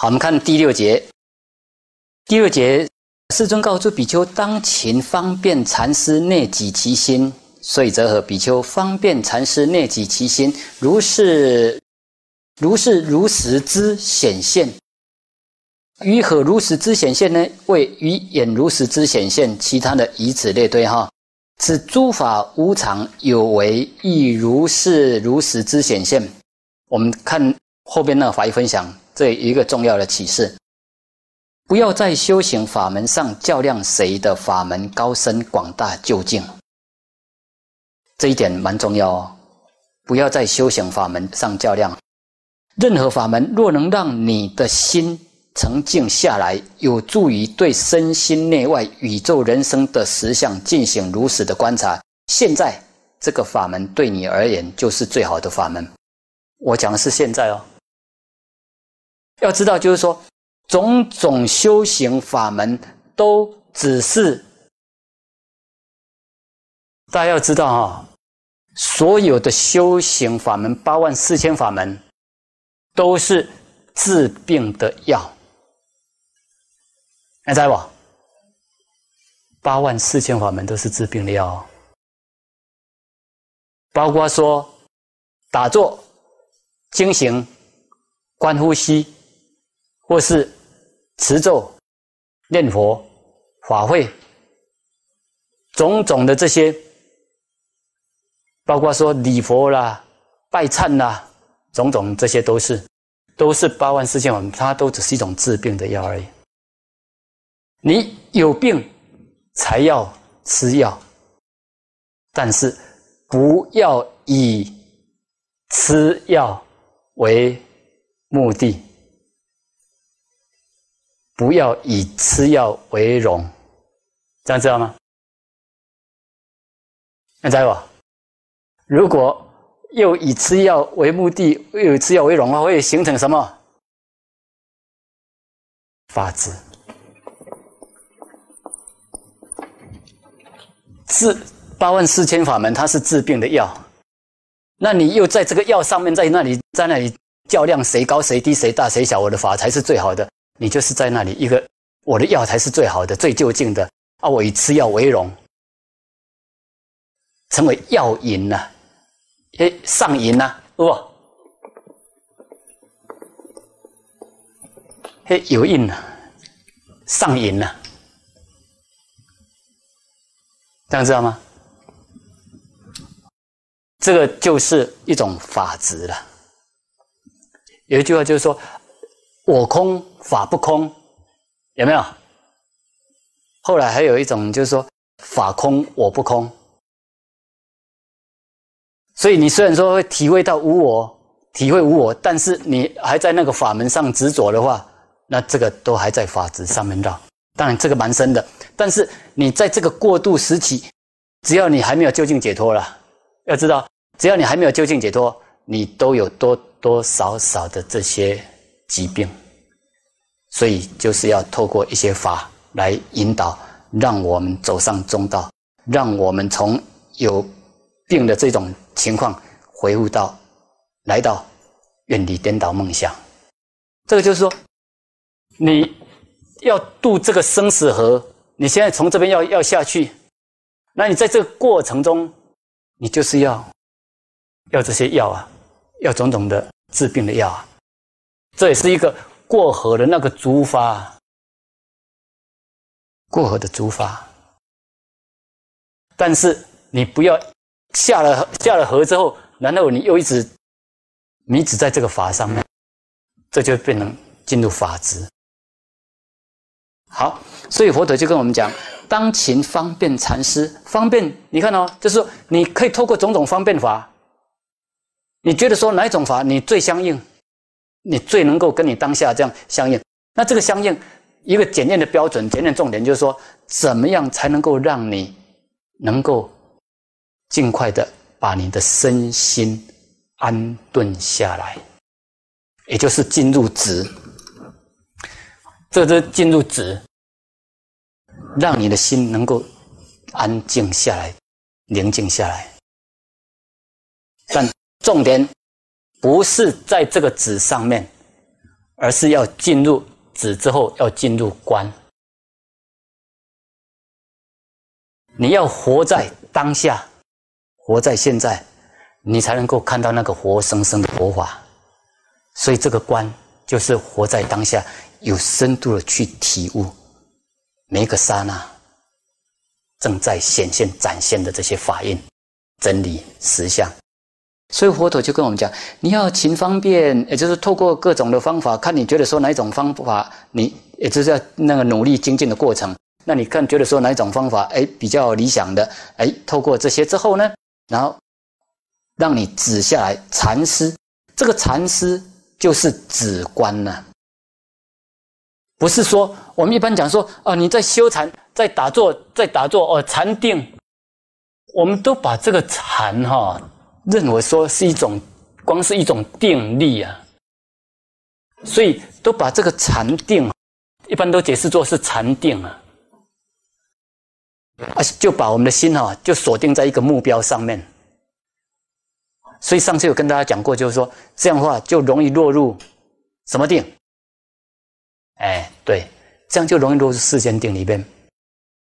好，我们看第六节。第六节，世尊告诉比丘，当勤方便禅师内己其心，所以则和比丘方便禅师内己其心，如是如是如实之显现。于何如实之显现呢？为于眼如实之显现，其他的以此列堆哈。此诸法无常有为亦如是如实之显现。我们看后边那个法义分享。这一个重要的启示，不要在修行法门上较量谁的法门高深广大究竟。这一点蛮重要哦，不要在修行法门上较量。任何法门若能让你的心沉静下来，有助于对身心内外、宇宙人生的实相进行如实的观察，现在这个法门对你而言就是最好的法门。我讲的是现在哦。要知道，就是说，种种修行法门都只是，大家要知道哈，所有的修行法门八万四千法门，都是治病的药，还在不？八万四千法门都是治病的药，包括说打坐、经行、观呼吸。或是持咒、念佛、法会，种种的这些，包括说礼佛啦、拜忏啦，种种这些都是，都是八万四千法，它都只是一种治病的药而已。你有病才要吃药，但是不要以吃药为目的。不要以吃药为荣，这样知道吗？那再有，如果又以吃药为目的，又以吃药为荣的话，会形成什么法子？治八万四千法门，它是治病的药，那你又在这个药上面，在那里，在那里较量谁高谁低，谁大谁小，我的法才是最好的。你就是在那里一个，我的药才是最好的、最就近的啊！我以吃药为荣，成为药瘾呐，嘿，上瘾呐，是不？嘿，有瘾呐，上瘾呐，这样知道吗？这个就是一种法执了。有一句话就是说。我空法不空，有没有？后来还有一种就是说法空我不空。所以你虽然说会体会到无我，体会无我，但是你还在那个法门上执着的话，那这个都还在法执上面绕。当然，这个蛮深的。但是你在这个过渡时期，只要你还没有究竟解脱了，要知道，只要你还没有究竟解脱，你都有多多少少的这些。疾病，所以就是要透过一些法来引导，让我们走上中道，让我们从有病的这种情况恢复到来到远离颠倒梦想。这个就是说，你要渡这个生死河，你现在从这边要要下去，那你在这个过程中，你就是要要这些药啊，要种种的治病的药啊。这也是一个过河的那个竹筏，过河的竹筏。但是你不要下了下了河之后，然后你又一直你只在这个筏上面？这就变成进入法执。好，所以佛陀就跟我们讲：当勤方便禅师方便，你看哦，就是说你可以透过种种方便法，你觉得说哪一种法你最相应？你最能够跟你当下这样相应，那这个相应一个检验的标准，检验重点就是说，怎么样才能够让你能够尽快的把你的身心安顿下来，也就是进入止，这是进入止，让你的心能够安静下来、宁静下来，但重点。不是在这个纸上面，而是要进入纸之后，要进入观。你要活在当下，活在现在，你才能够看到那个活生生的佛法。所以，这个观就是活在当下，有深度的去体悟每一个刹那正在显现、展现的这些法印、真理、实相。所以佛陀就跟我们讲，你要勤方便，也就是透过各种的方法，看你觉得说哪一种方法，你也就是那个努力精进的过程。那你看觉得说哪一种方法，哎，比较理想的，哎，透过这些之后呢，然后让你止下来禅师，这个禅师就是止观呢，不是说我们一般讲说啊，你在修禅，在打坐，在打坐哦，禅定，我们都把这个禅哈。认为说是一种光是一种定力啊，所以都把这个禅定，一般都解释作是禅定啊，啊就把我们的心啊就锁定在一个目标上面，所以上次有跟大家讲过，就是说这样的话就容易落入什么定？哎，对，这样就容易落入世间定里边。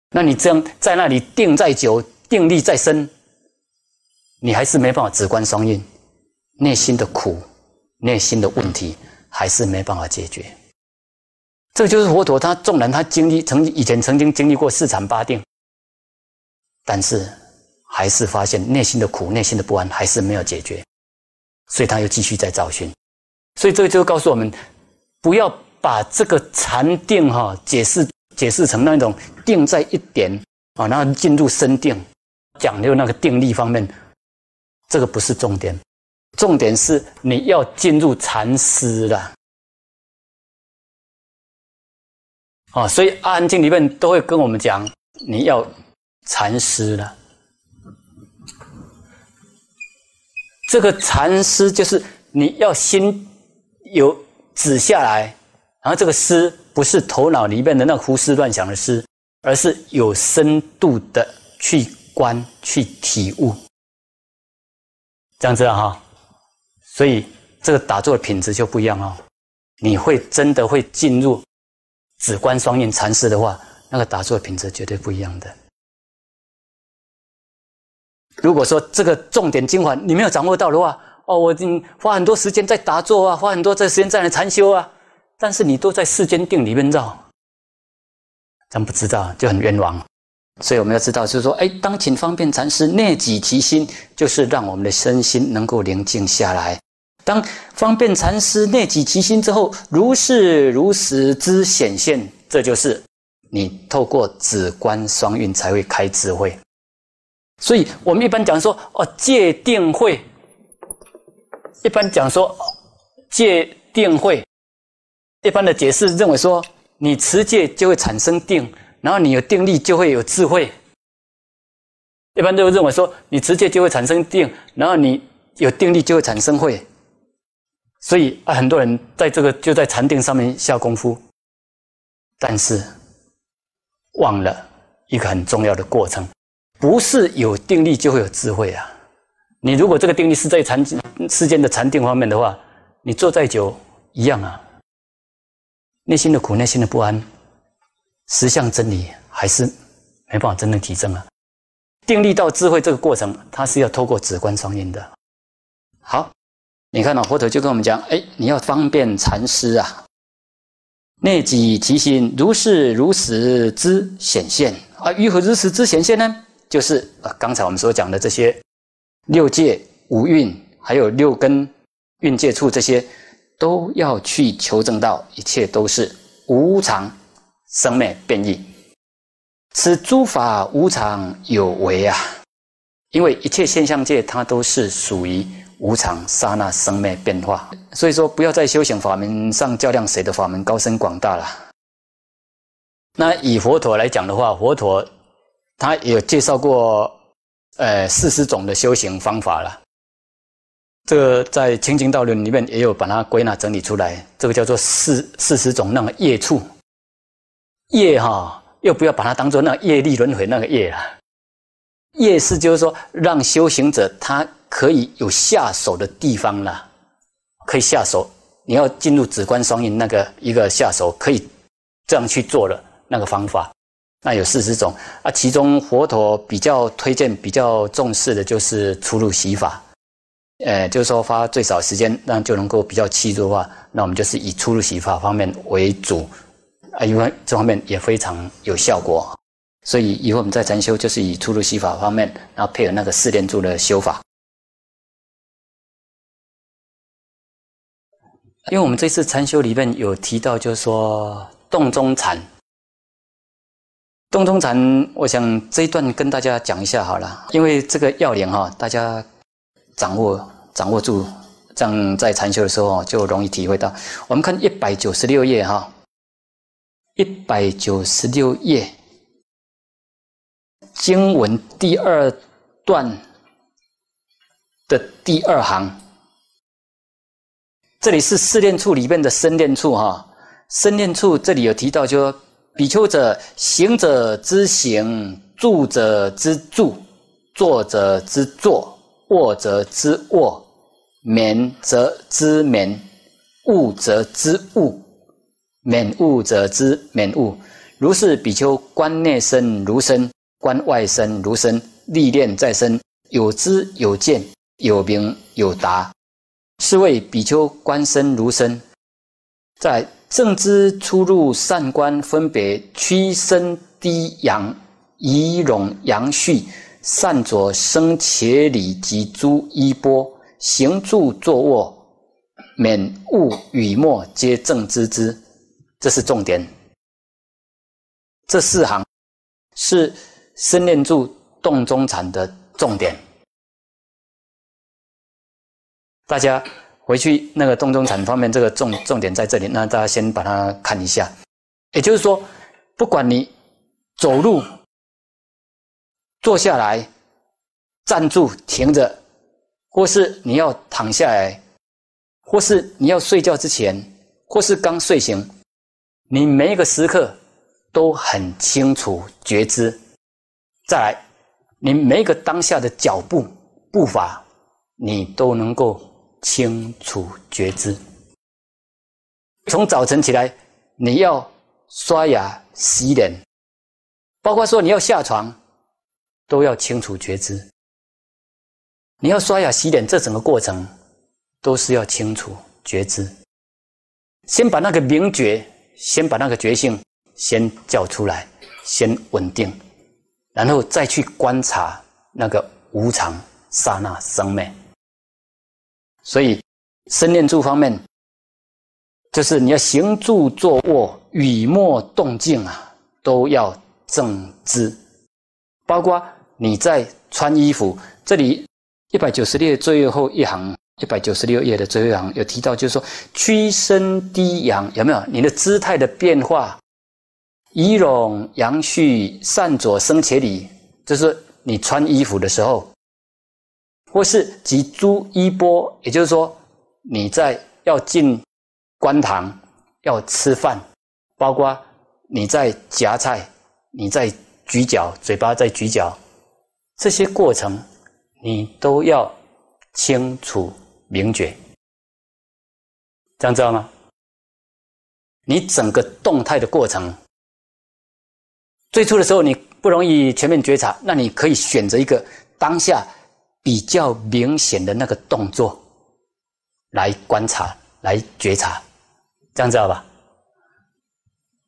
那你这样在那里定在久，定力在深。你还是没办法直观双运，内心的苦、内心的问题还是没办法解决。这就是佛陀他纵然他经历曾以前曾经经历过四禅八定，但是还是发现内心的苦、内心的不安还是没有解决，所以他又继续在找寻。所以这个就告诉我们，不要把这个禅定哈解释解释成那种定在一点啊，然后进入深定，讲究那个定力方面。这个不是重点，重点是你要进入禅思了。啊，所以《阿静》经》里面都会跟我们讲，你要禅思了。这个禅思就是你要心有止下来，然后这个思不是头脑里面的那胡思乱想的思，而是有深度的去观、去体悟。这样子啊，所以这个打坐的品质就不一样哦。你会真的会进入紫关双印禅师的话，那个打坐品质绝对不一样的。如果说这个重点精华你没有掌握到的话，哦，我花很多时间在打坐啊，花很多这时间在来禅修啊，但是你都在世间定里面绕，咱不知道，就很冤枉。所以我们要知道，就是说，哎，当请方便禅师内己其心，就是让我们的身心能够宁静下来。当方便禅师内己其心之后，如是如实之显现，这就是你透过止观双运才会开智慧。所以，我们一般讲说，哦，戒定慧，一般讲说，戒定慧，一般的解释认为说，你持戒就会产生定。然后你有定力就会有智慧，一般都认为说你直接就会产生定，然后你有定力就会产生慧，所以啊，很多人在这个就在禅定上面下功夫，但是忘了一个很重要的过程，不是有定力就会有智慧啊！你如果这个定力是在禅世间的禅定方面的话，你坐再久一样啊，内心的苦内心的不安。实相真理还是没办法真正提升啊！定力到智慧这个过程，它是要透过直观双运的。好，你看老佛头就跟我们讲：哎，你要方便禅师啊，内己其心如是如实之显现，啊，如何如实之显现呢？就是刚才我们所讲的这些六界、五蕴，还有六根、蕴界处这些，都要去求证到一切都是无常。生灭变异，是诸法无常有为啊！因为一切现象界它都是属于无常刹那生灭变化，所以说不要在修行法门上较量谁的法门高深广大了。那以佛陀来讲的话，佛陀他有介绍过，呃，四十种的修行方法了。这在《清净道论》里面也有把它归纳整理出来，这个叫做四四十种那个业处。业哈，又不要把它当做那业力轮回那个业啊。业是就是说，让修行者他可以有下手的地方啦，可以下手。你要进入紫观双运那个一个下手，可以这样去做的那个方法，那有四十种啊。其中佛陀比较推荐、比较重视的就是出入洗法。呃，就是说花最少时间，那就能够比较气入的话，那我们就是以出入洗法方面为主。啊，因为这方面也非常有效果，所以以后我们在禅修就是以出入息法方面，然后配合那个四念住的修法。因为我们这次禅修里面有提到，就是说洞中禅，洞中禅，我想这一段跟大家讲一下好了，因为这个要领哈，大家掌握掌握住，这样在禅修的时候就容易体会到。我们看一百九十六页哈。一百九十六页经文第二段的第二行，这里是试炼处里面的身念处哈，身念处这里有提到就说：比丘者行者之行，住者之住，坐者之坐，卧者之卧，眠则之眠，物者之物。免物者知免物，如是比丘观内身如身，观外身如身，历练在身，有知有见有明有达。是谓比丘观身如身。在正知出入善观分别屈身低扬仪容扬煦善着生且理及诸衣钵行住坐卧免物与末皆正知之。这是重点，这四行是生念住动中禅的重点。大家回去那个动中禅方面，这个重重点在这里。那大家先把它看一下。也就是说，不管你走路、坐下来、站住、停着，或是你要躺下来，或是你要睡觉之前，或是刚睡醒。你每一个时刻都很清楚觉知，再来，你每一个当下的脚步步伐，你都能够清楚觉知。从早晨起来，你要刷牙洗脸，包括说你要下床，都要清楚觉知。你要刷牙洗脸这整个过程都是要清楚觉知，先把那个名觉。先把那个觉性先叫出来，先稳定，然后再去观察那个无常刹那生灭。所以，身念住方面，就是你要行住坐卧、语墨动静啊，都要正知，包括你在穿衣服。这里一百九十列最后一行。一百九十六页的最后一行有提到，就是说屈身低仰有没有你的姿态的变化？仪容、阳蓄、善左生且礼，就是你穿衣服的时候，或是及朱衣钵，也就是说你在要进官堂要吃饭，包括你在夹菜、你在举脚、嘴巴在举脚，这些过程你都要清楚。名觉，这样知道吗？你整个动态的过程，最初的时候你不容易全面觉察，那你可以选择一个当下比较明显的那个动作来观察、来觉察，这样知道吧？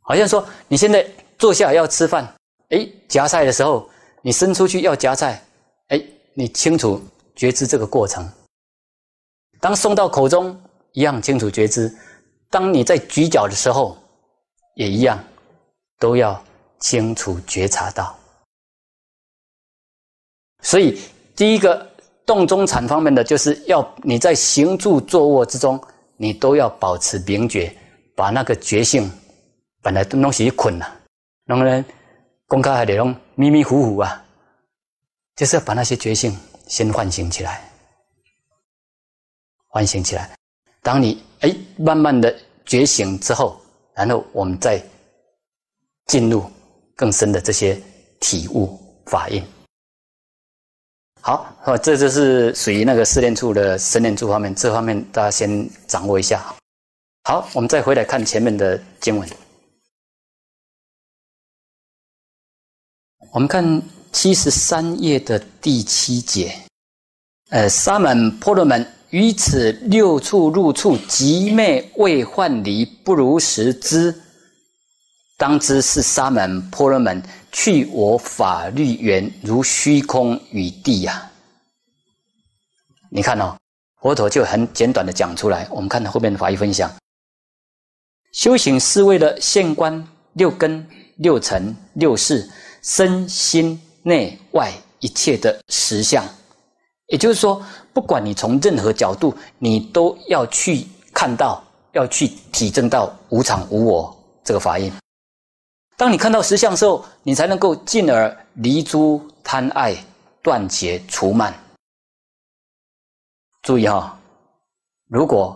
好像说你现在坐下要吃饭，哎，夹菜的时候你伸出去要夹菜，哎，你清楚觉知这个过程。当送到口中，一样清楚觉知；当你在咀嚼的时候，也一样都要清楚觉察到。所以，第一个动中禅方面的，就是要你在行住坐卧之中，你都要保持明觉，把那个觉性本来东西一捆了，弄人公开还得用迷迷糊糊啊，就是要把那些觉性先唤醒起来。唤醒起来，当你哎慢慢的觉醒之后，然后我们再进入更深的这些体悟法印。好，这就是属于那个试炼处的四念处方面，这方面大家先掌握一下。好，我们再回来看前面的经文，我们看七十三页的第七节，呃，沙门婆罗门。于此六处入处即灭未幻离，不如实知，当知是沙门、婆罗门去我法律缘，如虚空与地呀。你看哦，佛陀就很简短的讲出来。我们看到后面的法义分享，修行是为了现观六根、六尘、六世、身心内外一切的实相。也就是说，不管你从任何角度，你都要去看到，要去体证到无常无我这个法印。当你看到实相时候，你才能够进而离诸贪爱，断绝除慢。注意哈，如果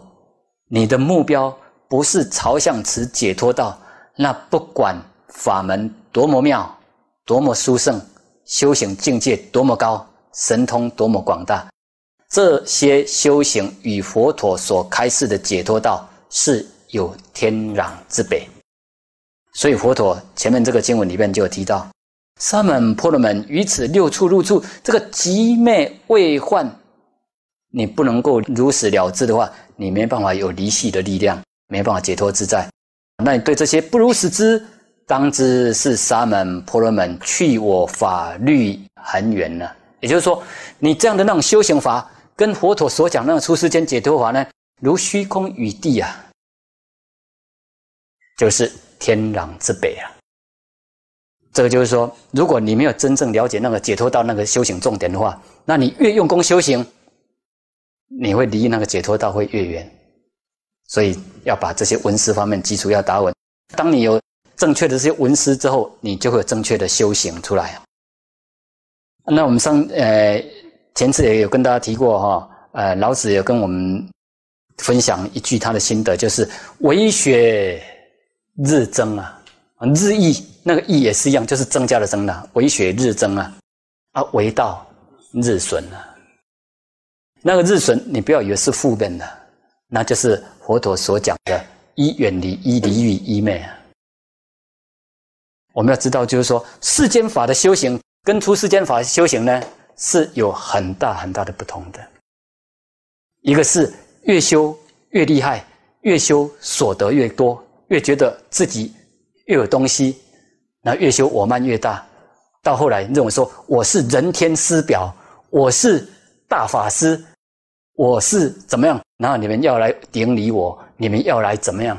你的目标不是朝向此解脱道，那不管法门多么妙，多么殊胜，修行境界多么高。神通多么广大，这些修行与佛陀所开示的解脱道是有天壤之别。所以佛陀前面这个经文里面就有提到：“沙门婆罗门于此六处入处，这个即灭未患，你不能够如实了之的话，你没办法有离系的力量，没办法解脱自在。那你对这些不如实知，当知是沙门婆罗门去我法律很远了。也就是说，你这样的那种修行法，跟佛陀所讲那个出世间解脱法呢，如虚空与地啊，就是天壤之别啊。这个就是说，如果你没有真正了解那个解脱道那个修行重点的话，那你越用功修行，你会离那个解脱道会越远。所以要把这些文思方面基础要打稳，当你有正确的这些文思之后，你就会有正确的修行出来。那我们上呃前次也有跟大家提过哈，呃老子有跟我们分享一句他的心得，就是为学日增啊，日益那个益也是一样，就是增加的增啊，“为学日增啊，啊为道日损啊。那个日损，你不要以为是负面的，那就是佛陀所讲的一远离一离欲一昧啊。我们要知道，就是说世间法的修行。跟出世间法修行呢，是有很大很大的不同的。一个是越修越厉害，越修所得越多，越觉得自己越有东西，那越修我慢越大。到后来认为说我是人天师表，我是大法师，我是怎么样？然后你们要来顶礼我，你们要来怎么样？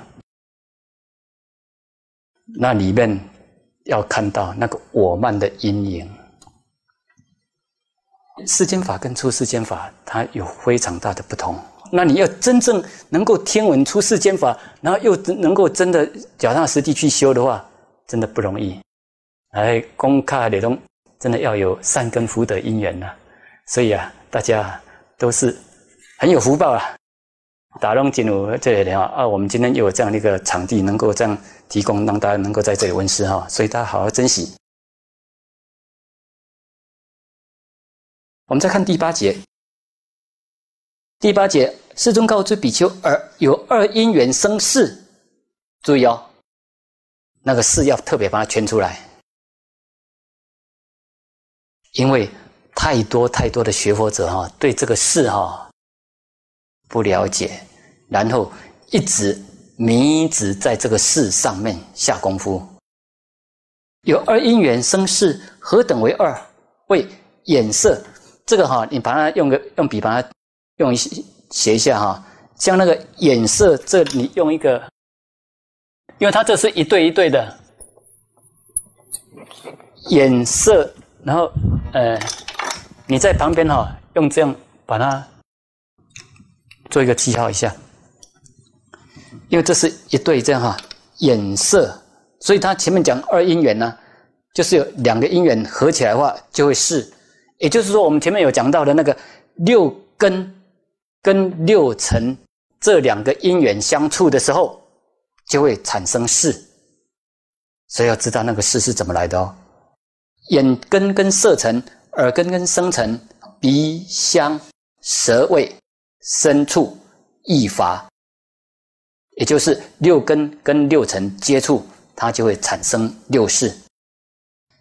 那里面。要看到那个我慢的阴影，世间法跟出世间法，它有非常大的不同。那你要真正能够听闻出世间法，然后又能够真的脚踏实地去修的话，真的不容易。来功开理通，真的要有善根福德因缘呐。所以啊，大家都是很有福报啊。打隆进入这里聊啊，我们今天又有这样的一个场地，能够这样提供，让大家能够在这里温习哈，所以大家好好珍惜。我们再看第八节，第八节世尊告知比丘二有二因缘生世，注意哦，那个世要特别把它圈出来，因为太多太多的学佛者哈，对这个世哈。不了解，然后一直迷，一直在这个事上面下功夫。有二因缘生事，何等为二？为眼色。这个哈，你把它用个用笔把它用一写一下哈。像那个眼色，这你用一个，因为它这是一对一对的，眼色。然后，呃，你在旁边哈，用这样把它。做一个记号一下，因为这是一对，这样哈，眼色，所以它前面讲二因缘呢，就是有两个因缘合起来的话就会是，也就是说我们前面有讲到的那个六根跟六尘这两个因缘相处的时候，就会产生是，所以要知道那个是是怎么来的哦，眼根跟色尘，耳根跟声尘，鼻香，舌味。深处易法，也就是六根跟六尘接触，它就会产生六事。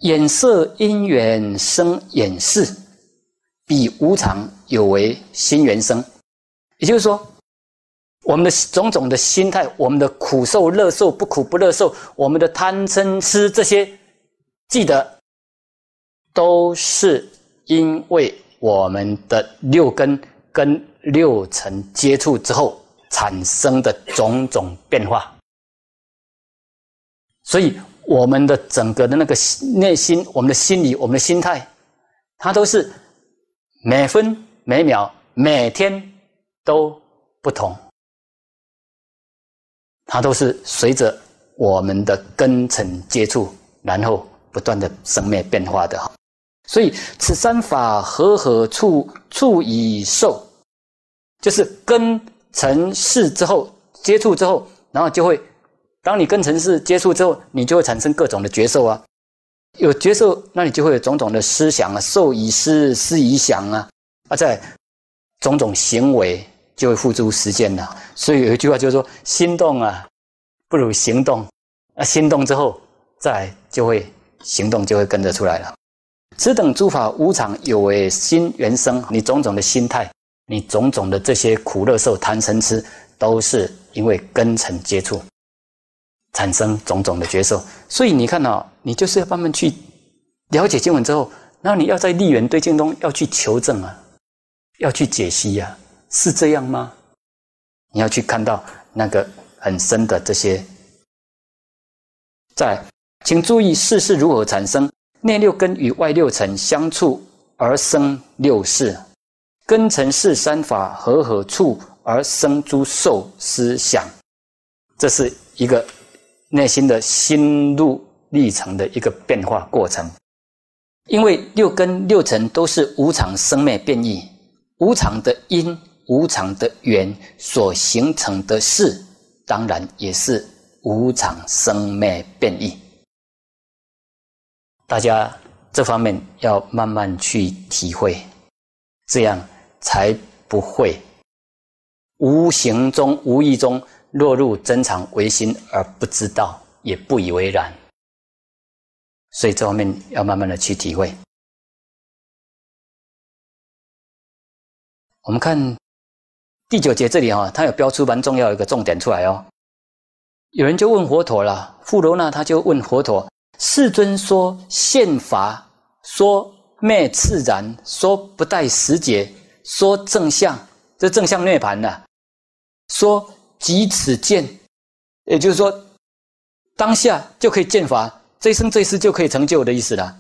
眼色因缘生眼事，彼无常有为心缘生。也就是说，我们的种种的心态，我们的苦受、乐受、不苦不乐受，我们的贪、嗔、痴这些，记得都是因为我们的六根跟。六层接触之后产生的种种变化，所以我们的整个的那个内心、我们的心理、我们的心态，它都是每分每秒、每天都不同，它都是随着我们的根层接触，然后不断的生灭变化的哈。所以此三法和合处，处以受。就是跟尘世之后接触之后，然后就会，当你跟尘世接触之后，你就会产生各种的角色啊，有角色，那你就会有种种的思想啊，受以思，思以想啊，啊，在种种行为就会付诸实践了。所以有一句话就是说，心动啊，不如行动啊，心动之后再就会行动，就会跟着出来了。此等诸法无常，有为心原生，你种种的心态。你种种的这些苦乐受贪嗔痴，都是因为根尘接触产生种种的觉受，所以你看哦，你就是要慢慢去了解经文之后，那你要在立缘对境中要去求证啊，要去解析呀，是这样吗？你要去看到那个很深的这些，在，请注意世事如何产生，内六根与外六尘相处而生六世。根尘是三法合合处而生诸受思想？这是一个内心的心路历程的一个变化过程。因为六根六尘都是无常生灭变异，无常的因、无常的缘所形成的事，当然也是无常生灭变异。大家这方面要慢慢去体会，这样。才不会无形中、无意中落入真常唯心，而不知道，也不以为然。所以这方面要慢慢的去体会。我们看第九节这里哈，它有标出蛮重要的一个重点出来哦。有人就问佛陀了，富罗那他就问佛陀：世尊说现法，说灭自然，说不待时节。说正相，这正相涅盘呢？说即此见，也就是说当下就可以见法，这一生这一世就可以成就的意思啦。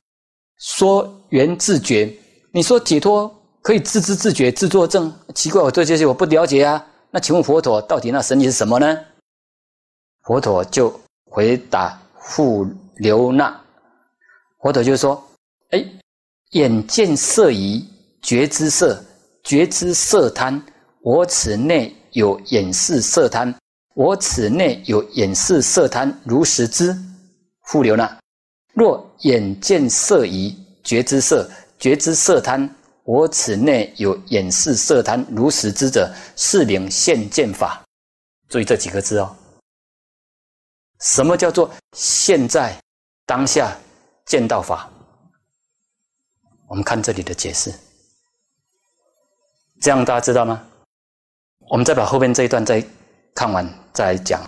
说缘自觉，你说解脱可以自知自觉自作证，奇怪，我这些我不了解啊。那请问佛陀到底那神理是什么呢？佛陀就回答富留那，佛陀就说：哎，眼见色疑觉知色。觉知色贪，我此内有眼视色贪，我此内有眼视色贪，如实知。复留那，若眼见色疑，觉知色，觉知色贪，我此内有眼视色贪，如实知者，是名现见法。注意这几个字哦。什么叫做现在当下见到法？我们看这里的解释。这样大家知道吗？我们再把后面这一段再看完再讲。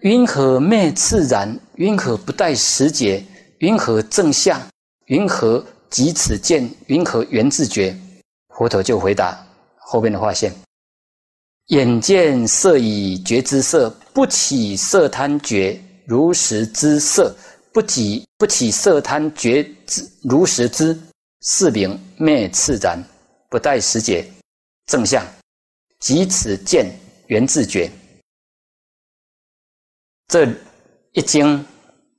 云何灭次然？云何不待时节？云何正相？云何即此见？云何缘自觉？佛陀就回答后面的划线。眼见色已觉之色，不起色贪觉如实之色，不起不起色贪觉如实之是名灭次然，不待时节。正向，即此见缘自觉，这一经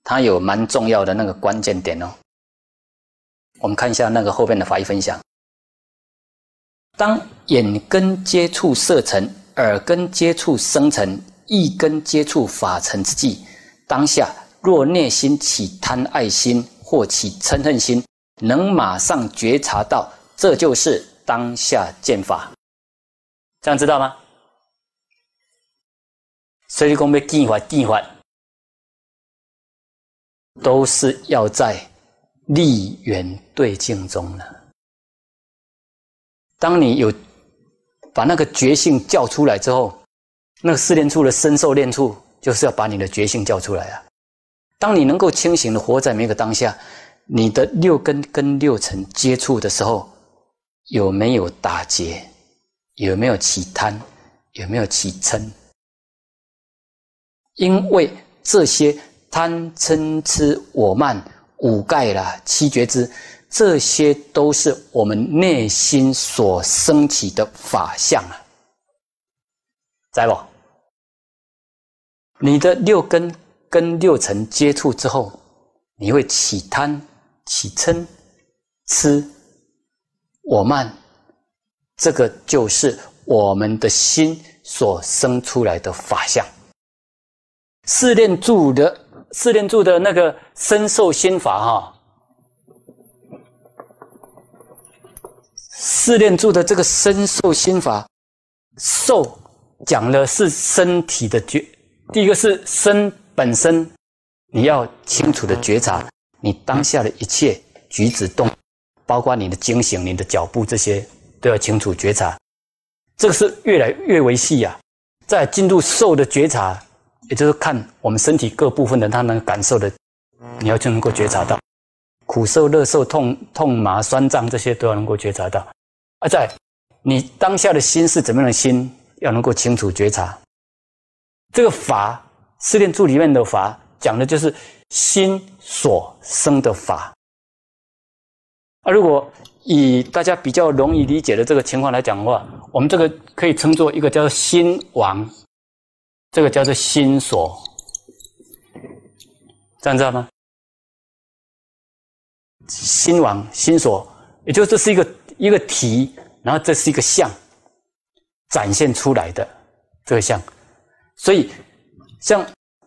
它有蛮重要的那个关键点哦。我们看一下那个后边的法义分享。当眼根接触色尘，耳根接触声尘，意根接触法尘之际，当下若内心起贪爱心或起嗔恨心，能马上觉察到，这就是当下见法。这样知道吗？所以讲，每见法、法都是要在立缘对境中的。当你有把那个觉性叫出来之后，那个失念处的身受念处，就是要把你的觉性叫出来啊。当你能够清醒的活在每个当下，你的六根跟六尘接触的时候，有没有打结？有没有起贪？有没有起嗔？因为这些贪嗔痴、我慢、五盖啦、七觉之，这些都是我们内心所升起的法相啊，在不？你的六根跟六尘接触之后，你会起贪、起嗔、痴、我慢。这个就是我们的心所生出来的法相。四念住的四念住的那个身受心法哈，四念住的这个身受心法，受讲的是身体的觉，第一个是身本身，你要清楚的觉察你当下的一切举止动，包括你的惊醒、你的脚步这些。都要清楚觉察，这个是越来越维系呀。在进入受的觉察，也就是看我们身体各部分的，它能感受的，你要就能够觉察到苦受、乐受、痛、痛、麻、酸、胀这些都要能够觉察到。而在你当下的心是怎么样的心，要能够清楚觉察这个法，四念住里面的法讲的就是心所生的法。那如果以大家比较容易理解的这个情况来讲的话，我们这个可以称作一个叫做心王，这个叫做心所，知道吗？心王、心锁，也就是这是一个一个体，然后这是一个相，展现出来的这个相。所以，像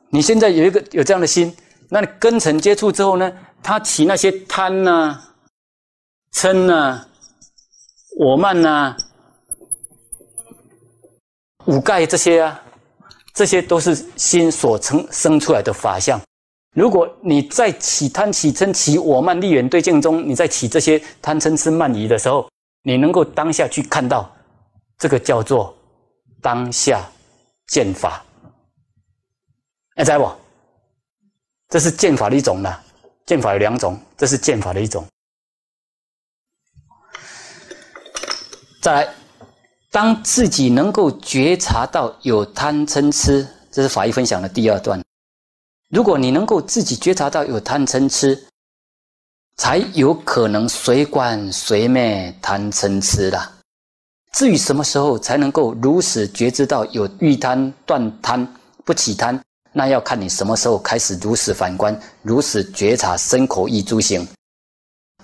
你现在有一个有这样的心，那你跟尘接触之后呢，它起那些贪呐。嗔呐，我慢呐，五盖这些啊，这些都是心所成生出来的法相。如果你在起贪、起嗔、起我慢、力远对境中，你在起这些贪嗔痴慢疑的时候，你能够当下去看到，这个叫做当下见法。哎，在不？这是见法的一种呢。见法有两种，这是见法的一种。再来，当自己能够觉察到有贪嗔痴，这是法医分享的第二段。如果你能够自己觉察到有贪嗔痴，才有可能随观随灭贪嗔痴啦，至于什么时候才能够如实觉知到有欲贪断贪不起贪，那要看你什么时候开始如实反观，如实觉察身口意诸行。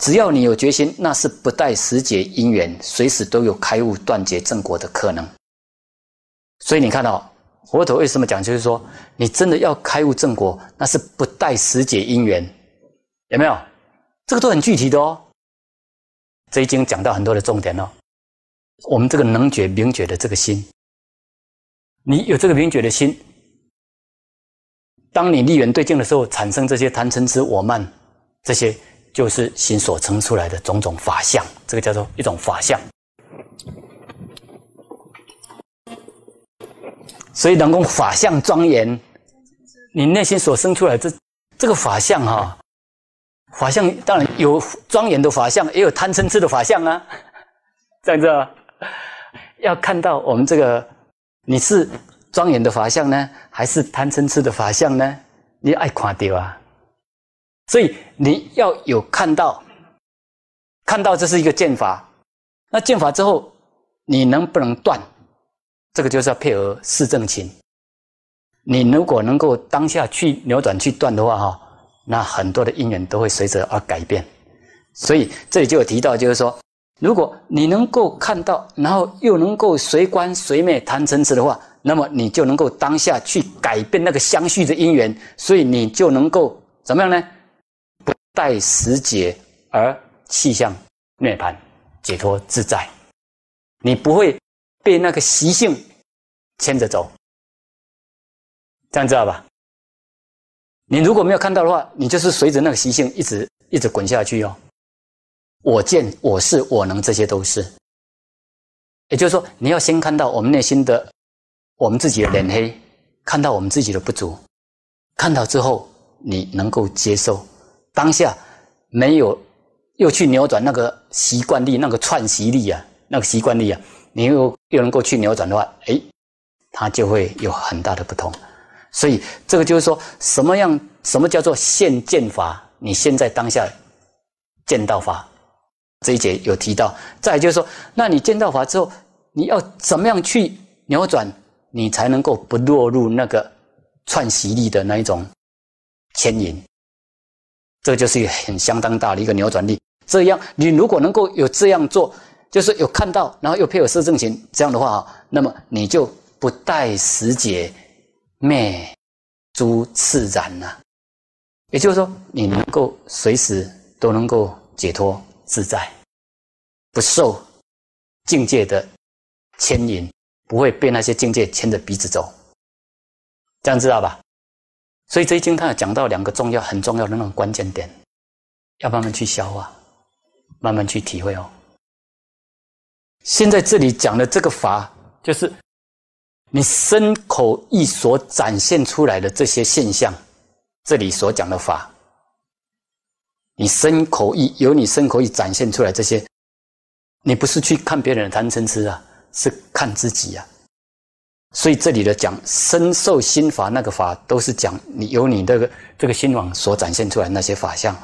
只要你有决心，那是不待时节因缘，随时都有开悟断绝正果的可能。所以你看到佛陀为什么讲，就是说你真的要开悟正果，那是不待时节因缘，有没有？这个都很具体的哦。这一经讲到很多的重点哦。我们这个能觉明觉的这个心，你有这个明觉的心，当你立缘对境的时候，产生这些贪嗔痴我慢这些。就是心所生出来的种种法相，这个叫做一种法相。所以，能够法相庄严，你内心所生出来这这个法相哈，法相当然有庄严的法相，也有贪嗔痴的法相啊。这样子，要看到我们这个你是庄严的法相呢，还是贪嗔痴的法相呢？你爱看掉啊。所以你要有看到，看到这是一个剑法，那剑法之后，你能不能断？这个就是要配合四正勤。你如果能够当下去扭转去断的话，哈，那很多的因缘都会随着而改变。所以这里就有提到，就是说，如果你能够看到，然后又能够随观随灭贪嗔痴的话，那么你就能够当下去改变那个相续的因缘，所以你就能够怎么样呢？待时节而气象涅盘解脱自在，你不会被那个习性牵着走，这样知道吧？你如果没有看到的话，你就是随着那个习性一直一直滚下去哦。我见我是、我能这些都是，也就是说，你要先看到我们内心的我们自己的脸黑，看到我们自己的不足，看到之后你能够接受。当下没有，又去扭转那个习惯力、那个串习力啊，那个习惯力啊，你又又能够去扭转的话，哎，它就会有很大的不同。所以这个就是说什么样，什么叫做现见法？你现在当下见到法这一节有提到。再就是说，那你见到法之后，你要怎么样去扭转，你才能够不落入那个串习力的那一种牵引？这就是一个很相当大的一个扭转力。这样，你如果能够有这样做，就是有看到，然后又配合摄正行，这样的话，那么你就不带时节灭诸次然了。也就是说，你能够随时都能够解脱自在，不受境界的牵引，不会被那些境界牵着鼻子走。这样知道吧？所以这一经它讲到两个重要、很重要的那种关键点，要慢慢去消化，慢慢去体会哦。现在这里讲的这个法，就是你身口意所展现出来的这些现象，这里所讲的法，你身口意由你身口意展现出来这些，你不是去看别人的贪嗔痴啊，是看自己呀。所以这里的讲身受心法，那个法都是讲你由你这个这个心网所展现出来那些法相。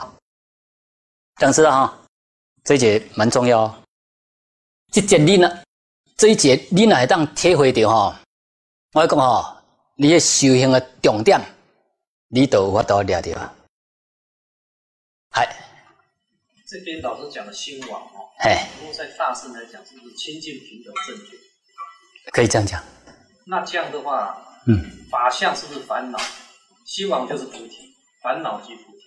但是哈，这一节蛮重要。这节你呢，这一节你乃当体会到哈？我要讲哈，你的修行的重点，你都有法度了解啊。嗨，这边老师讲的心网哦，嗨，如果在大圣来讲，是不是清净平等正觉？可以这样讲。那这样的话，嗯，法相是不是烦恼？希望就是菩提，烦恼即菩提，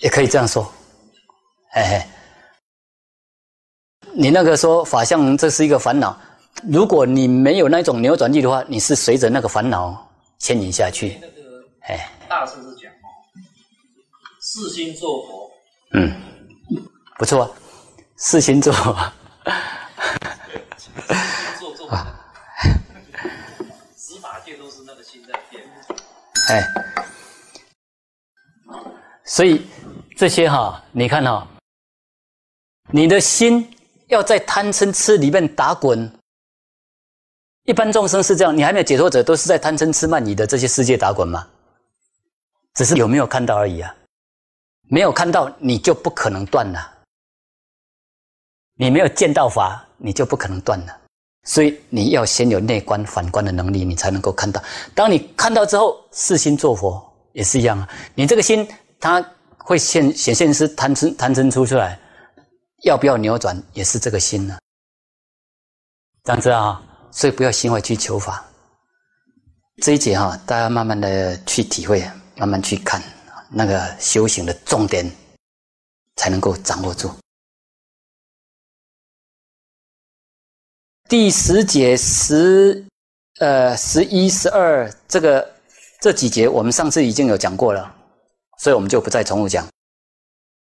也可以这样说。嘿。你那个说法相这是一个烦恼，如果你没有那种扭转力的话，你是随着那个烦恼牵引下去。哎，大师是讲哦，四心做佛。嗯，不错，四心做。哎，所以这些哈，你看哈，你的心要在贪嗔痴里面打滚。一般众生是这样，你还没有解脱者，都是在贪嗔痴慢疑的这些世界打滚嘛。只是有没有看到而已啊？没有看到，你就不可能断了。你没有见到法，你就不可能断了。所以你要先有内观反观的能力，你才能够看到。当你看到之后，四心做佛也是一样啊。你这个心，它会现显现是贪嗔贪嗔出出来，要不要扭转也是这个心呢？这样子啊，所以不要心怀去求法。这一节哈，大家慢慢的去体会，慢慢去看那个修行的重点，才能够掌握住。第十节十，呃，十一、十二，这个这几节我们上次已经有讲过了，所以我们就不再重复讲。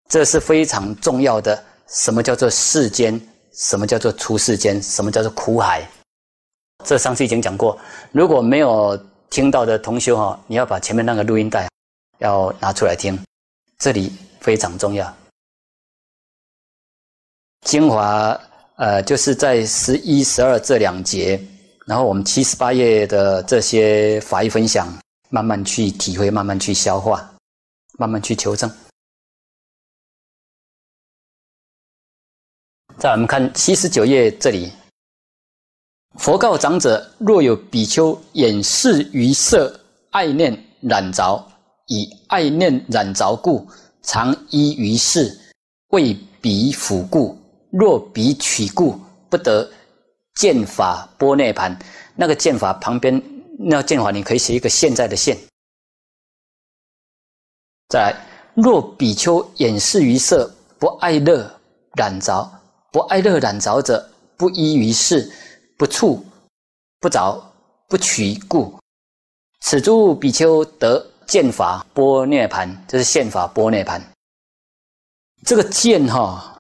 这是非常重要的，什么叫做世间，什么叫做出世间，什么叫做苦海，这上次已经讲过。如果没有听到的同修哈，你要把前面那个录音带要拿出来听，这里非常重要，精华。呃，就是在十一、十二这两节，然后我们七十八页的这些法义分享，慢慢去体会，慢慢去消化，慢慢去求证。在我们看七十九页这里，佛告长者：若有比丘，掩饰于色，爱念染着，以爱念染着故，常依于世，为彼辅故。若比取故不得见法波涅盘，那个剑法旁边，那剑法你可以写一个现在的现。再来，若比丘掩饰于色，不爱乐染着，不爱乐染着者，不依于事，不触，不着，不取故。此诸比丘得见法波涅盘，这是现法波涅盘。这个见哈。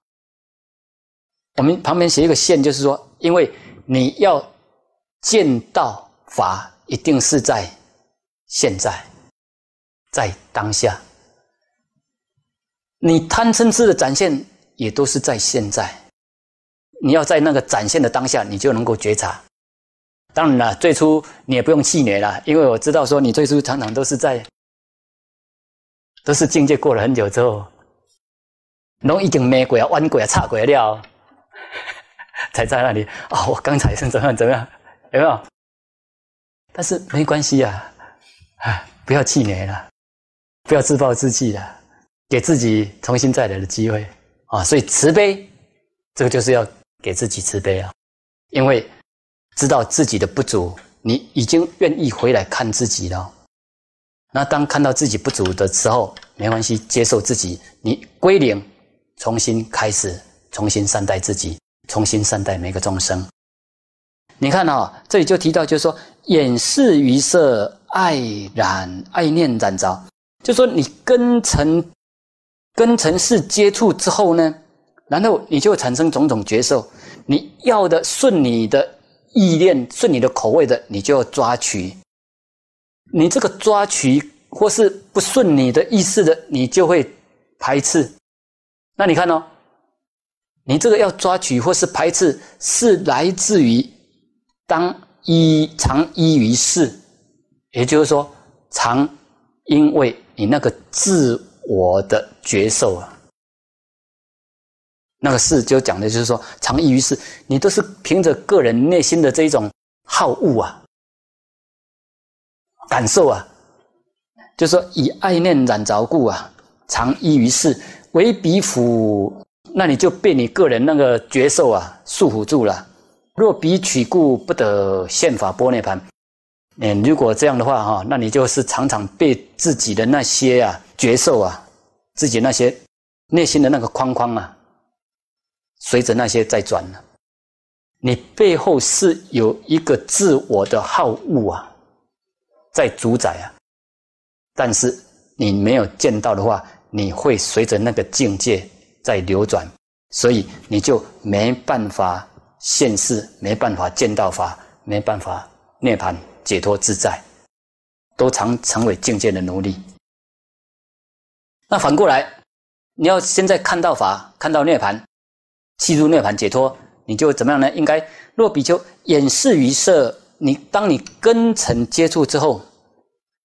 我们旁边写一个线，就是说，因为你要见到法，一定是在现在，在当下。你贪嗔痴的展现也都是在现在，你要在那个展现的当下，你就能够觉察。当然了，最初你也不用气馁了，因为我知道说，你最初常常都是在，都是境界过了很久之后，侬已经没鬼啊，弯鬼啊，差过了。才在那里啊！我刚才是怎么样怎么样，有没有？但是没关系呀，不要气馁了，不要自暴自弃了，给自己重新再来的机会啊！所以慈悲，这个就是要给自己慈悲啊，因为知道自己的不足，你已经愿意回来看自己了。那当看到自己不足的时候，没关系，接受自己，你归零，重新开始，重新善待自己。重新善待每个众生。你看哦，这里就提到，就是说，眼视于色，爱染爱念染着，就说你跟城跟城市接触之后呢，然后你就产生种种觉受，你要的顺你的意念、顺你的口味的，你就要抓取；你这个抓取，或是不顺你的意思的，你就会排斥。那你看哦。你这个要抓取或是排斥，是来自于当依常依于事，也就是说，常因为你那个自我的觉受啊，那个事就讲的就是说，常依于事，你都是凭着个人内心的这种好恶啊、感受啊，就是说以爱念染着故啊，常依于事，为彼苦。那你就被你个人那个觉受啊束缚住了。若彼取故不得宪法波涅盘，嗯，如果这样的话哈，那你就是常常被自己的那些啊觉受啊，自己那些内心的那个框框啊，随着那些在转了。你背后是有一个自我的好恶啊，在主宰啊。但是你没有见到的话，你会随着那个境界。在流转，所以你就没办法现世，没办法见到法，没办法涅槃解脱自在，都常成为境界的奴隶。那反过来，你要现在看到法，看到涅盘，契入涅盘解脱，你就怎么样呢？应该若比丘掩视于色，你当你根尘接触之后，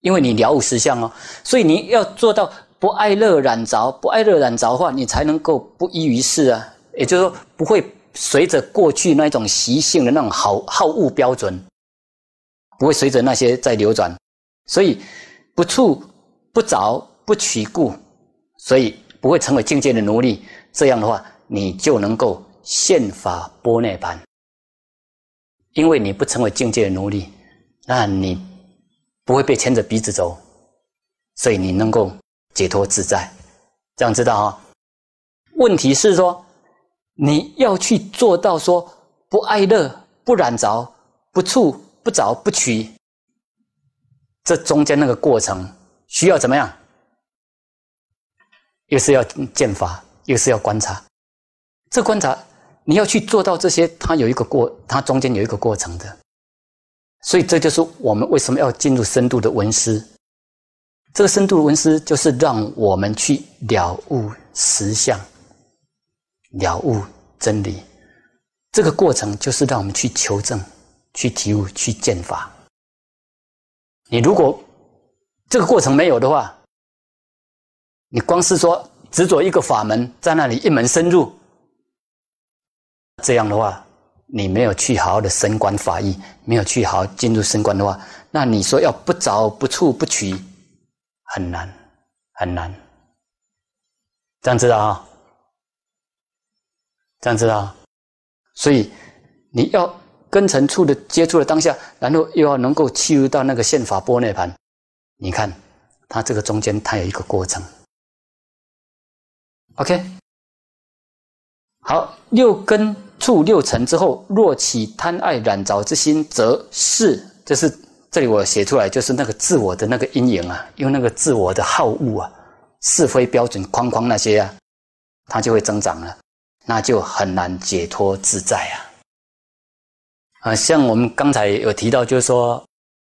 因为你了悟实相哦，所以你要做到。不爱乐染着，不爱乐染着的话，你才能够不依于世啊。也就是说，不会随着过去那种习性的那种好好恶标准，不会随着那些在流转。所以，不触、不着、不取故，所以不会成为境界的奴隶。这样的话，你就能够现法波涅盘。因为你不成为境界的奴隶，那你不会被牵着鼻子走，所以你能够。解脱自在，这样知道哈？问题是说，你要去做到说不爱乐、不染着、不触、不着、不取，这中间那个过程需要怎么样？又是要见法，又是要观察。这观察你要去做到这些，它有一个过，它中间有一个过程的。所以这就是我们为什么要进入深度的文思。这个深度文思就是让我们去了悟实相，了悟真理。这个过程就是让我们去求证、去体悟、去见法。你如果这个过程没有的话，你光是说执着一个法门在那里一门深入，这样的话，你没有去好好的生观法义，没有去好进入生观的话，那你说要不着不触不取？很难，很难，这样子的啊，这样子的啊，所以你要根尘处的接触的当下，然后又要能够切入到那个宪法波那盘，你看它这个中间它有一个过程。OK，好，六根触六尘之后，若起贪爱染着之心，则是这是。这里我写出来就是那个自我的那个阴影啊，因为那个自我的好恶啊、是非标准框框那些啊，它就会增长了，那就很难解脱自在啊。啊，像我们刚才有提到，就是说，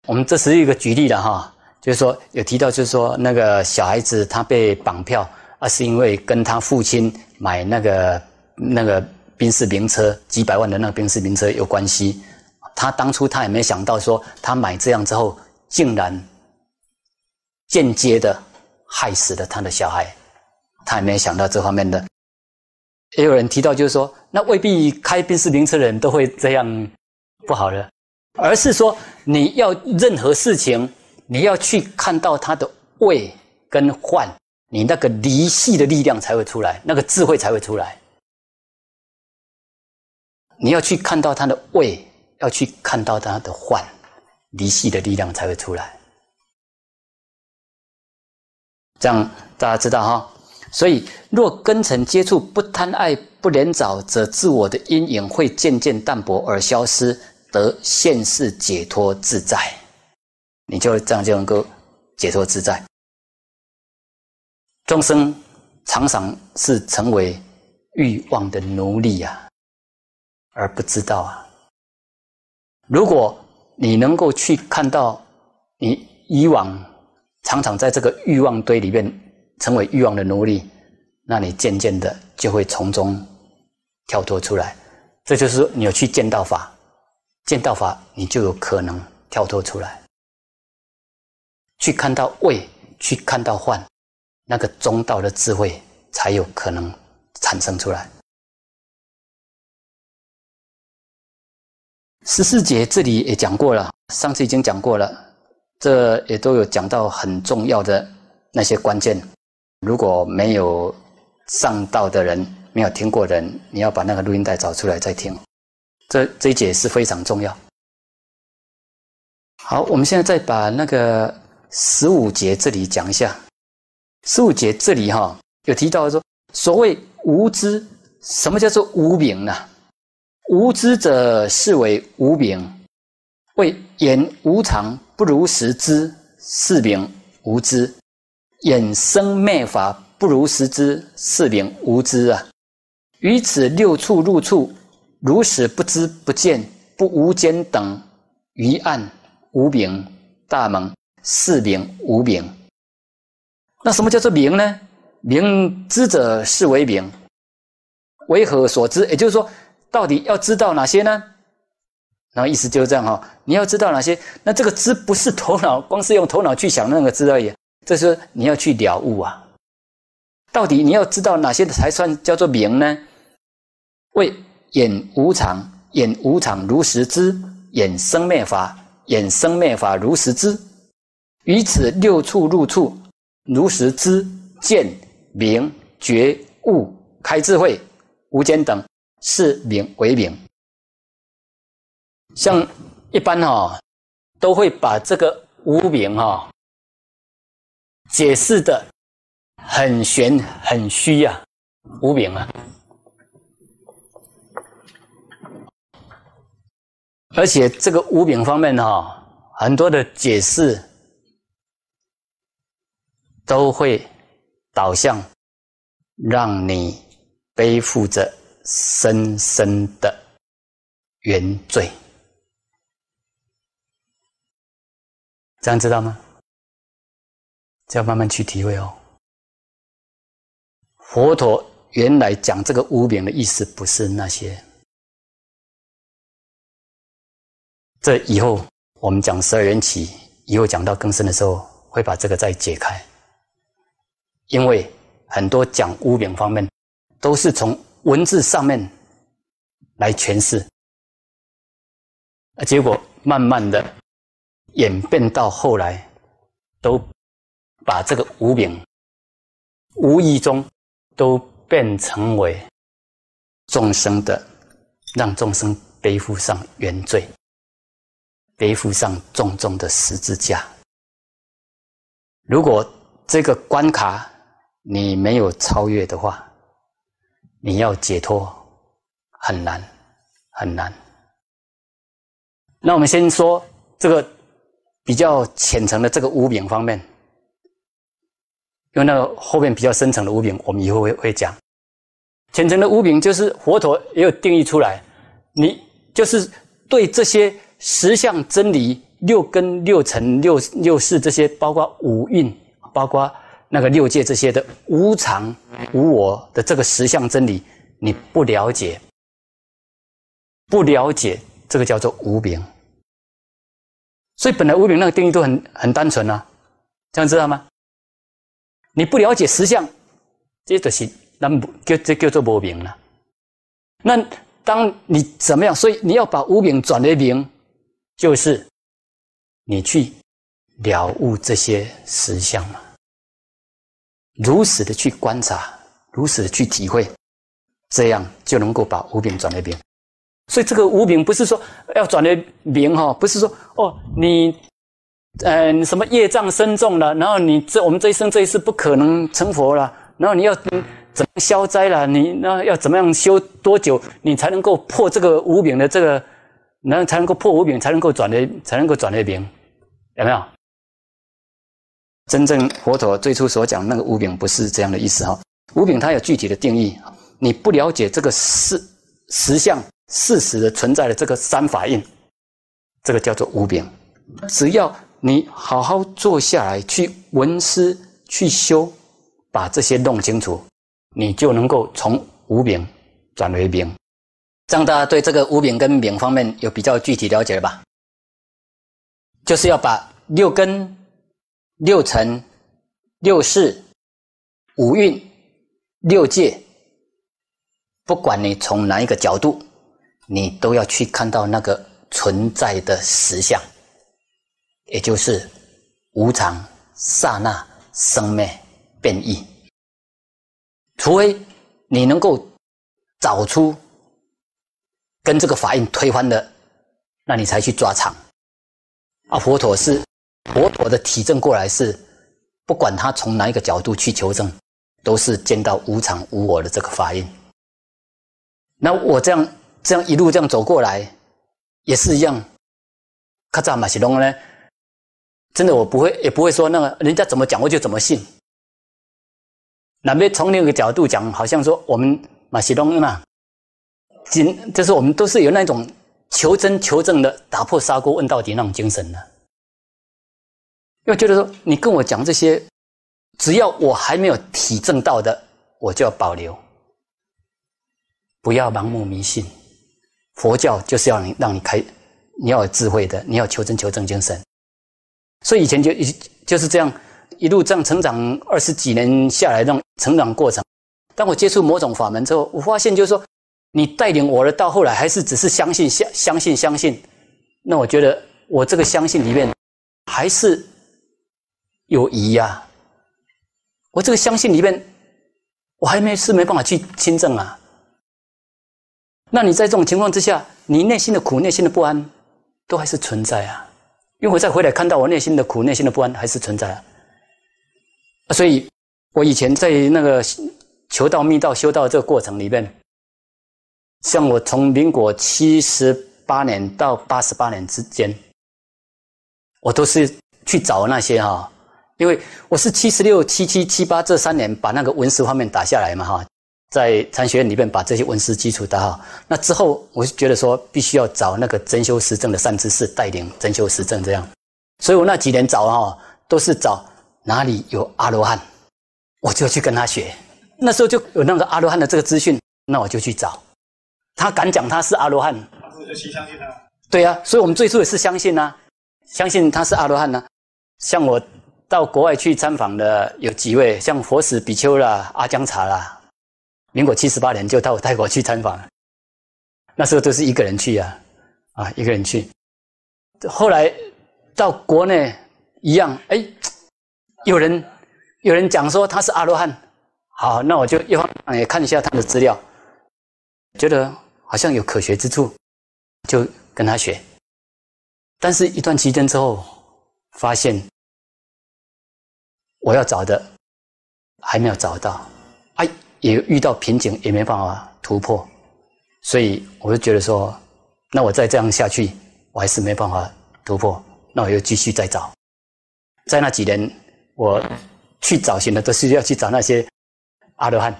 我们这是一个举例了哈，就是说有提到，就是说那个小孩子他被绑票，啊，是因为跟他父亲买那个那个宾士名车几百万的那宾士名车有关系。他当初他也没想到说，他买这样之后，竟然间接的害死了他的小孩，他也没想到这方面的。也有人提到，就是说，那未必开宾士名车的人都会这样不好的，而是说，你要任何事情，你要去看到他的位跟患，你那个离系的力量才会出来，那个智慧才会出来。你要去看到他的位要去看到他的幻离系的力量才会出来，这样大家知道哈。所以，若根尘接触不贪爱不恋早，则自我的阴影会渐渐淡薄而消失，得现世解脱自在。你就这样就能够解脱自在。众生常常是成为欲望的奴隶啊，而不知道啊。如果你能够去看到你以往常常在这个欲望堆里面成为欲望的奴隶，那你渐渐的就会从中跳脱出来。这就是你要去见到法，见到法你就有可能跳脱出来，去看到位，去看到幻，那个中道的智慧才有可能产生出来。十四节这里也讲过了，上次已经讲过了，这也都有讲到很重要的那些关键。如果没有上道的人，没有听过人，你要把那个录音带找出来再听，这这一节是非常重要。好，我们现在再把那个十五节这里讲一下。十五节这里哈，有提到说，所谓无知，什么叫做无明呢？无知者视为无明，为言无常，不如实知是明无知；言生灭法，不如实知是明无知啊。于此六处入处，如实不知不见不无间等，于暗无明，大明是明无明。那什么叫做明呢？明知者视为明，为何所知？也就是说。到底要知道哪些呢？然后意思就是这样哈，你要知道哪些？那这个知不是头脑，光是用头脑去想那个知而已。这是你要去了悟啊。到底你要知道哪些才算叫做明呢？为眼无常，眼无常如实知；眼生灭法，眼生灭法如实知。于此六处入处如实知，见明觉悟开智慧，无间等。是名为名，像一般哈，都会把这个无名哈解释的很玄很虚呀，无名啊，而且这个无名方面哈，很多的解释都会导向让你背负着。深深的原罪，这样知道吗？这要慢慢去体会哦。佛陀原来讲这个污名的意思，不是那些。这以后我们讲十二缘起，以后讲到更深的时候，会把这个再解开。因为很多讲污名方面，都是从。文字上面来诠释，啊，结果慢慢的演变到后来，都把这个无名无意中都变成为众生的，让众生背负上原罪，背负上重重的十字架。如果这个关卡你没有超越的话，你要解脱很难，很难。那我们先说这个比较浅层的这个无名方面，因为那个后面比较深层的无名，我们以后会会讲。浅层的无名就是佛陀也有定义出来，你就是对这些十相真理、六根、六尘、六六事这些，包括五蕴，包括。那个六界这些的无常、无我的这个实相真理，你不了解，不了解，这个叫做无名。所以本来无名那个定义都很很单纯啊，这样知道吗？你不了解实相，这就是那叫这叫做无名了。那当你怎么样？所以你要把无名转为名，就是你去了悟这些实相嘛。如实的去观察，如实的去体会，这样就能够把无明转为明。所以这个无明不是说要转为明哈，不是说哦你，呃什么业障深重了，然后你这我们这一生这一世不可能成佛了，然后你要怎么消灾了？你那要怎么样修多久，你才能够破这个无明的这个，然后才能够破无明，才能够转为才能够转为明，有没有？真正佛陀最初所讲那个无柄不是这样的意思哈，无柄它有具体的定义，你不了解这个事实相事实的存在的这个三法印，这个叫做无柄。只要你好好坐下来去闻思去修，把这些弄清楚，你就能够从无柄转为这样大家对这个无柄跟边方面有比较具体了解了吧？就是要把六根。六尘、六事、五蕴、六界，不管你从哪一个角度，你都要去看到那个存在的实相，也就是无常、刹那生灭、变异。除非你能够找出跟这个法印推翻的，那你才去抓场。阿佛陀是。妥妥的体证过来是，不管他从哪一个角度去求证，都是见到无常无我的这个法印。那我这样这样一路这样走过来，也是一样。喀扎马西东呢，真的我不会也不会说那个人家怎么讲我就怎么信。哪边从那个角度讲，好像说我们马西东嘛，仅就是我们都是有那种求真求证的、打破砂锅问到底那种精神呢。又觉得说你跟我讲这些，只要我还没有体证到的，我就要保留，不要盲目迷信。佛教就是要你让你开，你要有智慧的，你要求真求证精神。所以以前就一就是这样一路这样成长二十几年下来这种成长过程。当我接触某种法门之后，我发现就是说你带领我的到后来还是只是相信相相信相信，那我觉得我这个相信里面还是。有疑呀！我这个相信里面，我还没是没办法去亲证啊。那你在这种情况之下，你内心的苦、内心的不安，都还是存在啊。因为我再回来看到我内心的苦、内心的不安还是存在啊。所以，我以前在那个求道、密道、修道这个过程里面，像我从民国七十八年到八十八年之间，我都是去找那些哈。因为我是七十六、七七、七八这三年把那个文史方面打下来嘛，哈，在禅学院里面把这些文史基础打好。那之后，我就觉得说必须要找那个真修实证的善知识带领真修实证这样。所以我那几年找啊，都是找哪里有阿罗汉，我就去跟他学。那时候就有那个阿罗汉的这个资讯，那我就去找。他敢讲他是阿罗汉，对啊，所以我们最初也是相信呐，相信他是阿罗汉呐，像我。到国外去参访的有几位，像佛使比丘啦、阿姜茶啦。民国七十八年就到泰国去参访，那时候都是一个人去呀，啊，一个人去。后来到国内一样，哎，有人有人讲说他是阿罗汉，好，那我就一方面也看一下他的资料，觉得好像有可学之处，就跟他学。但是一段期间之后，发现。我要找的还没有找到，啊，也遇到瓶颈，也没办法突破，所以我就觉得说，那我再这样下去，我还是没办法突破，那我又继续再找。在那几年，我去找寻的都是要去找那些阿罗汉，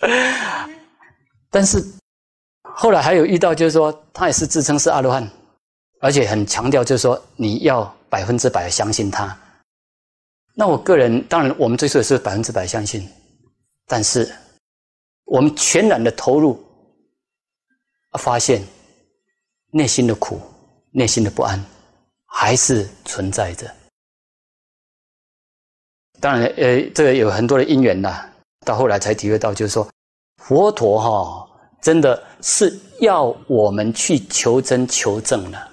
但是后来还有遇到，就是说他也是自称是阿罗汉，而且很强调就是说你要百分之百相信他。那我个人当然，我们最初也是百分之百相信，但是我们全然的投入，发现内心的苦、内心的不安还是存在着。当然，呃，这个有很多的因缘呐，到后来才体会到，就是说，佛陀哈真的是要我们去求真求证了，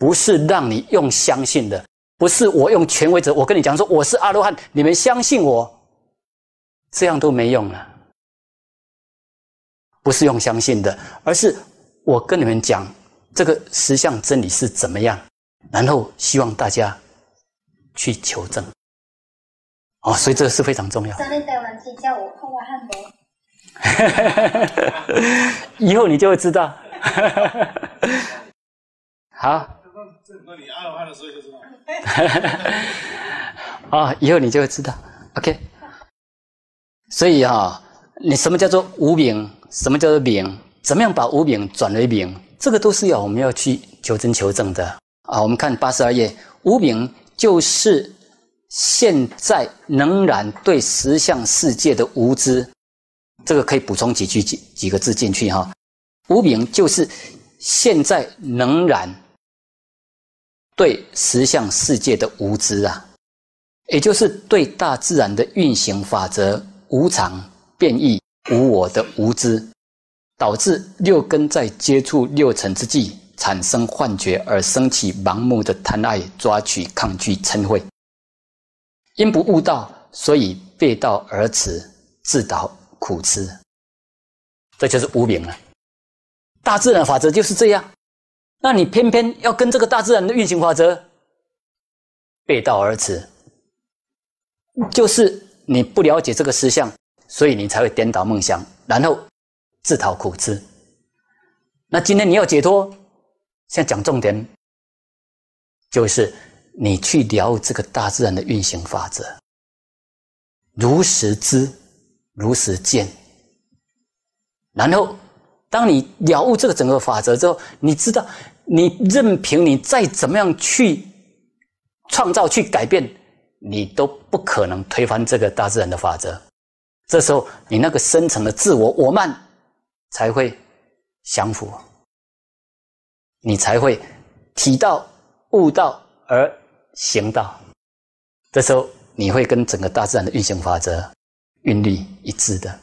不是让你用相信的。不是我用权威者，我跟你讲说我是阿罗汉，你们相信我，这样都没用了。不是用相信的，而是我跟你们讲这个实相真理是怎么样，然后希望大家去求证。哦，所以这是非常重要。以后你就会知道。好。你爱的话的时候就知道，哦，以后你就会知道，OK。所以哈，你什么叫做无饼？什么叫做饼？怎么样把无饼转为饼？这个都是要我们要去求真求证的啊。我们看八十二页，无饼就是现在能然对十相世界的无知，这个可以补充几句几几个字进去哈。无饼就是现在能然。对十相世界的无知啊，也就是对大自然的运行法则无常、变异、无我的无知，导致六根在接触六尘之际产生幻觉，而生起盲目的贪爱、抓取、抗拒、嗔恚。因不悟道，所以背道而驰，自导苦吃。这就是无明了。大自然法则就是这样。那你偏偏要跟这个大自然的运行法则背道而驰，就是你不了解这个实相，所以你才会颠倒梦想，然后自讨苦吃。那今天你要解脱，先讲重点，就是你去了悟这个大自然的运行法则，如实知，如实见，然后当你了悟这个整个法则之后，你知道。你任凭你再怎么样去创造、去改变，你都不可能推翻这个大自然的法则。这时候，你那个深层的自我我慢才会降服，你才会体道、悟道而行道。这时候，你会跟整个大自然的运行法则韵律一致的。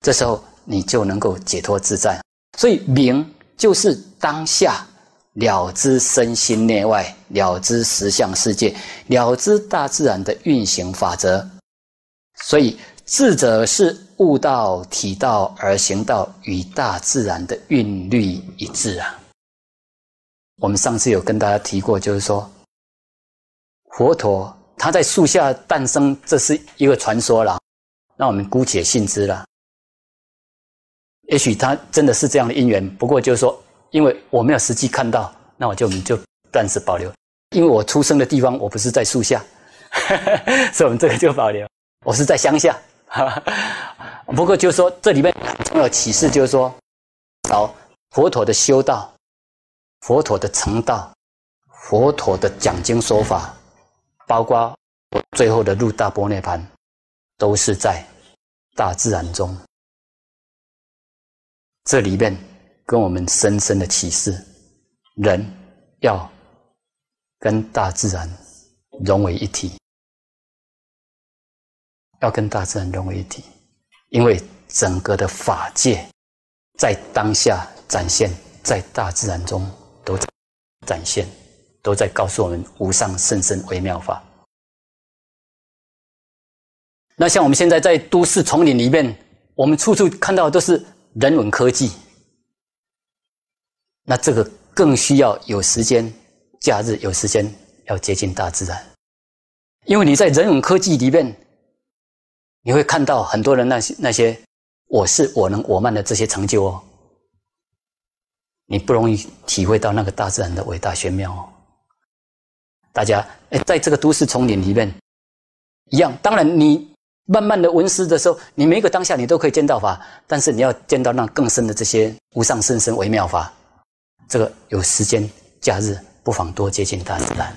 这时候，你就能够解脱自在。所以，明。就是当下了知身心内外，了知实相世界，了知大自然的运行法则。所以，智者是悟道、体道而行道，与大自然的韵律一致啊。我们上次有跟大家提过，就是说，佛陀他在树下诞生，这是一个传说啦，那我们姑且信之了。也许他真的是这样的因缘，不过就是说，因为我没有实际看到，那我就我们就暂时保留。因为我出生的地方我不是在树下，所以我们这个就保留。我是在乡下，不过就是说，这里面重要启示就是说，找佛陀的修道、佛陀的成道、佛陀的讲经说法，包括我最后的入大波涅盘，都是在大自然中。这里面跟我们深深的启示，人要跟大自然融为一体，要跟大自然融为一体，因为整个的法界在当下展现，在大自然中都在展现，都在告诉我们无上甚深微妙法。那像我们现在在都市丛林里面，我们处处看到都是。人文科技，那这个更需要有时间假日，有时间要接近大自然，因为你在人文科技里面，你会看到很多人那些那些我是我能我慢的这些成就哦，你不容易体会到那个大自然的伟大玄妙哦。大家哎，在这个都市丛林里面一样，当然你。慢慢的闻思的时候，你每一个当下你都可以见到法，但是你要见到那更深的这些无上甚深微妙法，这个有时间假日不妨多接近大自然。